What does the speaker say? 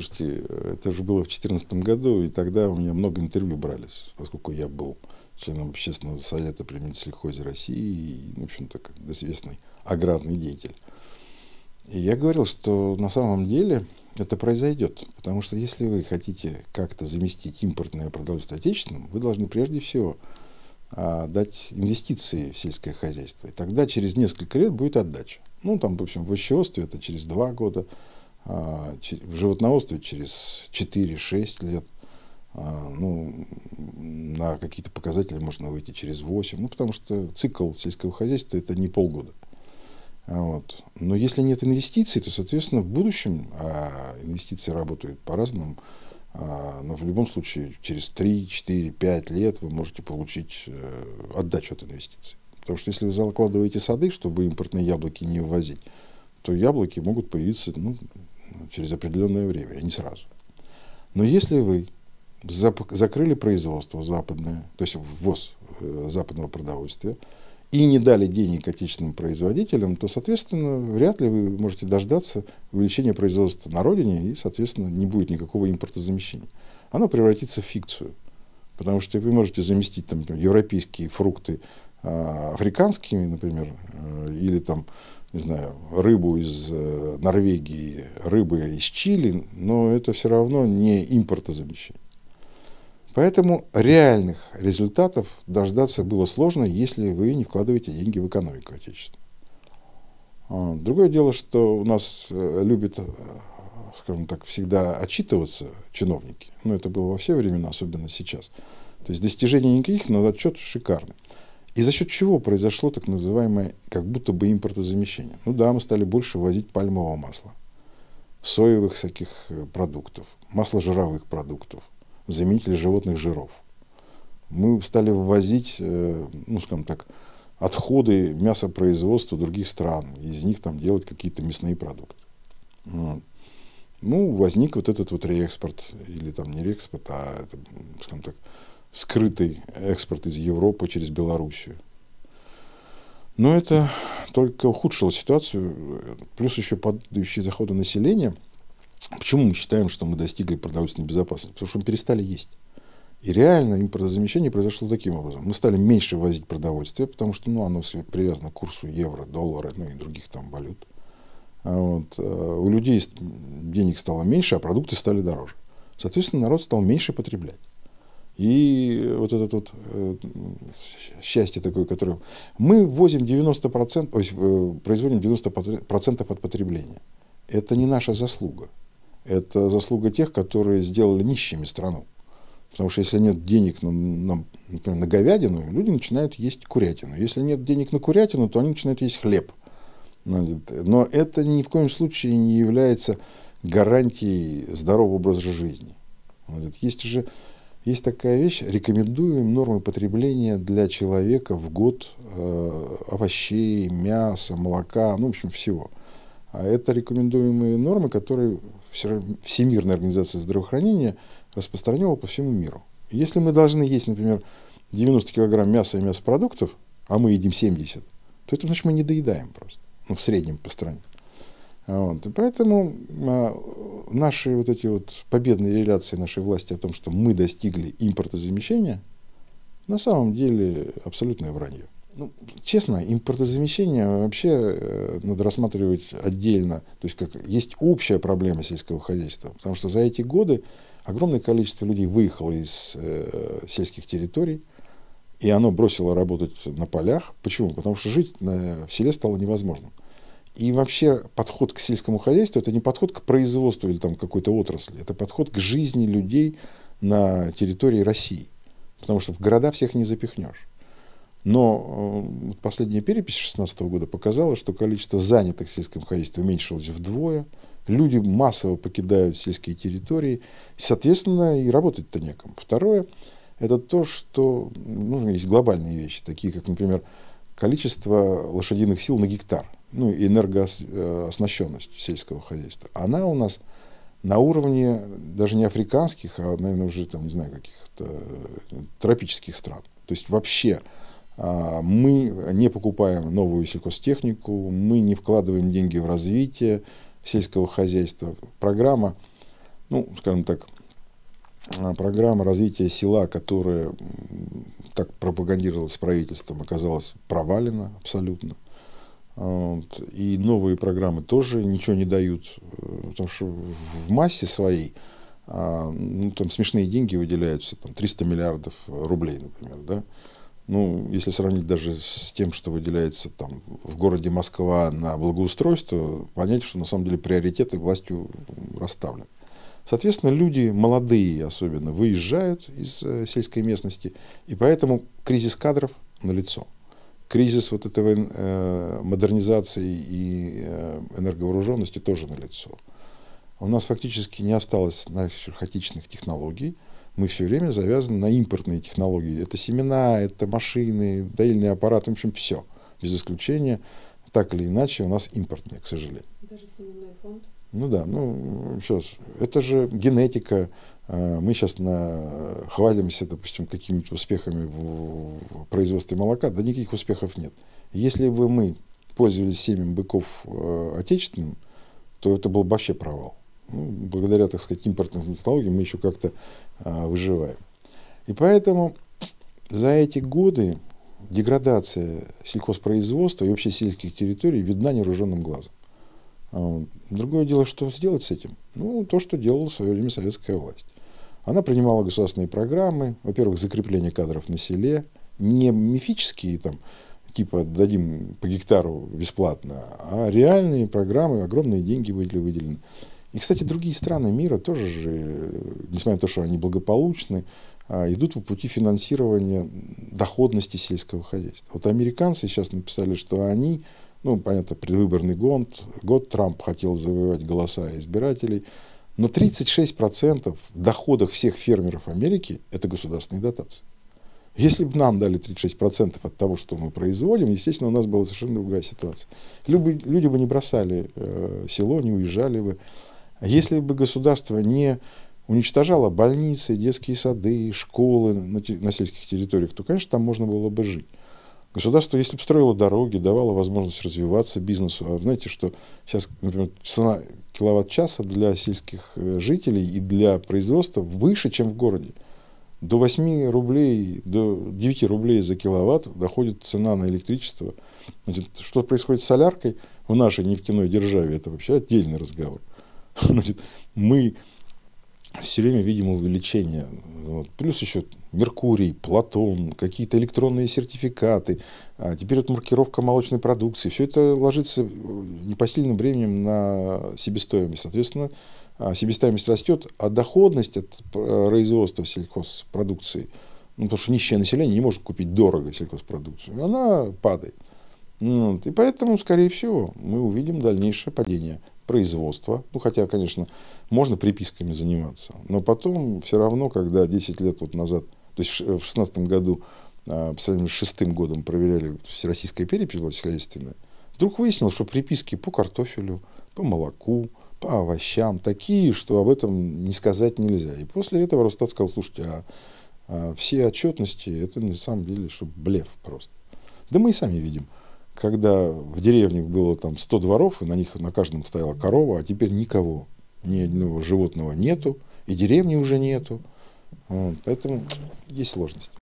Слушайте, это же было в 2014 году, и тогда у меня много интервью брались, поскольку я был членом общественного совета при сельхозе России, и, в общем-то, известный аграрный деятель. И я говорил, что на самом деле это произойдет, потому что если вы хотите как-то заместить импортное продовольствие отечественным, вы должны прежде всего а, дать инвестиции в сельское хозяйство. И тогда через несколько лет будет отдача. Ну, там, в общем, в овощеводстве это через два года, а, в животноводстве через 4-6 лет, а, ну, на какие-то показатели можно выйти через 8, ну, потому что цикл сельского хозяйства это не полгода. А, вот. Но если нет инвестиций, то, соответственно, в будущем а инвестиции работают по-разному, а, но в любом случае через 3, 4, 5 лет вы можете получить э, отдачу от инвестиций. Потому что если вы закладываете сады, чтобы импортные яблоки не ввозить, то яблоки могут появиться ну, через определенное время, а не сразу. Но если вы закрыли производство западное, то есть ввоз э, западного продовольствия, и не дали денег отечественным производителям, то, соответственно, вряд ли вы можете дождаться увеличения производства на родине, и, соответственно, не будет никакого импортозамещения. Оно превратится в фикцию, потому что вы можете заместить там, европейские фрукты а, африканскими, например, а, или там не знаю, рыбу из э, Норвегии, рыбы из Чили, но это все равно не импортозамещение. Поэтому реальных результатов дождаться было сложно, если вы не вкладываете деньги в экономику Отечества. Другое дело, что у нас э, любят, э, скажем так, всегда отчитываться чиновники. Но ну, это было во все времена, особенно сейчас. То есть достижения никаких, но отчет шикарный. И за счет чего произошло так называемое как будто бы импортозамещение? Ну да, мы стали больше возить пальмового масла, соевых всяких э, продуктов, масла жировых продуктов, заменители животных жиров. Мы стали ввозить, э, ну скажем так, отходы мясопроизводства других стран, из них там делать какие-то мясные продукты. Ну, возник вот этот вот реэкспорт, или там не реэкспорт, а, это, скажем так, скрытый экспорт из Европы через Белоруссию. Но это только ухудшило ситуацию, плюс еще падающие доходы населения. Почему мы считаем, что мы достигли продовольственной безопасности? Потому что мы перестали есть. И реально импортозамещение произошло таким образом. Мы стали меньше возить продовольствие, потому что ну, оно привязано к курсу евро, доллара ну, и других там валют. А вот. Э, у людей денег стало меньше, а продукты стали дороже. Соответственно, народ стал меньше потреблять. И вот это вот э, счастье такое, которое... Мы возим 90%, то есть, э, производим 90% от потребления. Это не наша заслуга. Это заслуга тех, которые сделали нищими страну. Потому что если нет денег на, на, например, на говядину, люди начинают есть курятину. Если нет денег на курятину, то они начинают есть хлеб. Но это ни в коем случае не является гарантией здорового образа жизни. Есть же есть такая вещь, рекомендуем нормы потребления для человека в год э, овощей, мяса, молока, ну, в общем, всего. А это рекомендуемые нормы, которые Всемирная организация здравоохранения распространила по всему миру. Если мы должны есть, например, 90 килограмм мяса и мясопродуктов, а мы едим 70, то это значит, мы не доедаем просто, ну, в среднем по стране. Вот. И поэтому а, наши вот эти вот победные реляции нашей власти о том, что мы достигли импортозамещения, на самом деле абсолютное вранье. Ну, честно, импортозамещение вообще э, надо рассматривать отдельно. То есть как есть общая проблема сельского хозяйства, потому что за эти годы огромное количество людей выехало из э, сельских территорий, и оно бросило работать на полях. Почему? Потому что жить на, э, в селе стало невозможным. И вообще подход к сельскому хозяйству – это не подход к производству или там какой-то отрасли, это подход к жизни людей на территории России. Потому что в города всех не запихнешь. Но э, последняя перепись 2016 года показала, что количество занятых в сельском хозяйстве уменьшилось вдвое, люди массово покидают сельские территории, соответственно, и работать-то некому. Второе – это то, что ну, есть глобальные вещи, такие как, например, количество лошадиных сил на гектар – ну, энергооснащенность э, сельского хозяйства, она у нас на уровне даже не африканских, а, наверное, уже там, не знаю, каких-то э, тропических стран. То есть вообще а, мы не покупаем новую сельхозтехнику, мы не вкладываем деньги в развитие сельского хозяйства. Программа, ну, скажем так, а, программа развития села, которая так пропагандировалась правительством, оказалась провалена абсолютно. А, вот. И новые программы тоже ничего не дают, э, потому что в массе своей а, ну, там смешные деньги выделяются, там 300 миллиардов рублей, например, да. Ну, если сравнить даже с тем, что выделяется там в городе Москва на благоустройство, понять, что на самом деле приоритеты властью расставлены. Соответственно, люди молодые особенно выезжают из э, сельской местности, и поэтому кризис кадров налицо. лицо кризис вот этого э, модернизации и э, энерговооруженности тоже налицо. У нас фактически не осталось наших хаотичных технологий. Мы все время завязаны на импортные технологии. Это семена, это машины, доильные аппарат, в общем, все. Без исключения, так или иначе, у нас импортные, к сожалению. Даже семенной фонд? Ну да, ну сейчас, это же генетика, а, мы сейчас на, хвалимся, допустим, какими-то успехами в производстве молока. Да никаких успехов нет. Если бы мы пользовались семенем быков э, отечественным, то это был бы вообще провал. Ну, благодаря, так сказать, импортным технологиям мы еще как-то а, выживаем. И поэтому за эти годы деградация сельхозпроизводства и вообще сельских территорий видна неооруженным глазом. А, Другое дело, что сделать с этим? Ну, то, что делала в свое время советская власть. Она принимала государственные программы, во-первых, закрепление кадров на селе, не мифические там, типа дадим по гектару бесплатно, а реальные программы, огромные деньги были выделены. И, кстати, другие страны мира тоже же, несмотря на то, что они благополучны, а, идут по пути финансирования доходности сельского хозяйства. Вот американцы сейчас написали, что они, ну, понятно, предвыборный год, год Трамп хотел завоевать голоса избирателей, но 36% доходах всех фермеров Америки – это государственные дотации. Если бы нам дали 36% от того, что мы производим, естественно, у нас была совершенно другая ситуация. Люди, люди бы не бросали э, село, не уезжали бы. Если бы государство не уничтожало больницы, детские сады, школы на, на сельских территориях, то, конечно, там можно было бы жить. Государство, если бы строило дороги, давало возможность развиваться бизнесу, а знаете, что сейчас, например, цена киловатт-часа для сельских э, жителей и для производства выше, чем в городе. До 8 рублей, до 9 рублей за киловатт доходит цена на электричество. Значит, что происходит с соляркой в нашей нефтяной державе, это вообще отдельный разговор. Значит, мы все время видим увеличение. Вот. Плюс еще Меркурий, Платон, какие-то электронные сертификаты, а теперь вот маркировка молочной продукции. Все это ложится э, непосильным временем на себестоимость. Соответственно, а, себестоимость растет, а доходность от э, производства сельхозпродукции, ну, потому что нищее население не может купить дорого сельхозпродукцию, она падает. Вот. И поэтому, скорее всего, мы увидим дальнейшее падение производства. Ну, хотя, конечно, можно приписками заниматься. Но потом все равно, когда 10 лет вот назад, то есть в 16 году а, по сравнению с шестым годом проверяли всероссийская перепись сельскохозяйственная, вдруг выяснилось, что приписки по картофелю, по молоку, по овощам такие, что об этом не сказать нельзя. И после этого Росстат сказал, слушайте, а, а все отчетности, это на самом деле что блеф просто. Да мы и сами видим когда в деревне было там 100 дворов, и на них на каждом стояла корова, а теперь никого, ни одного животного нету, и деревни уже нету. Вот, поэтому есть сложность.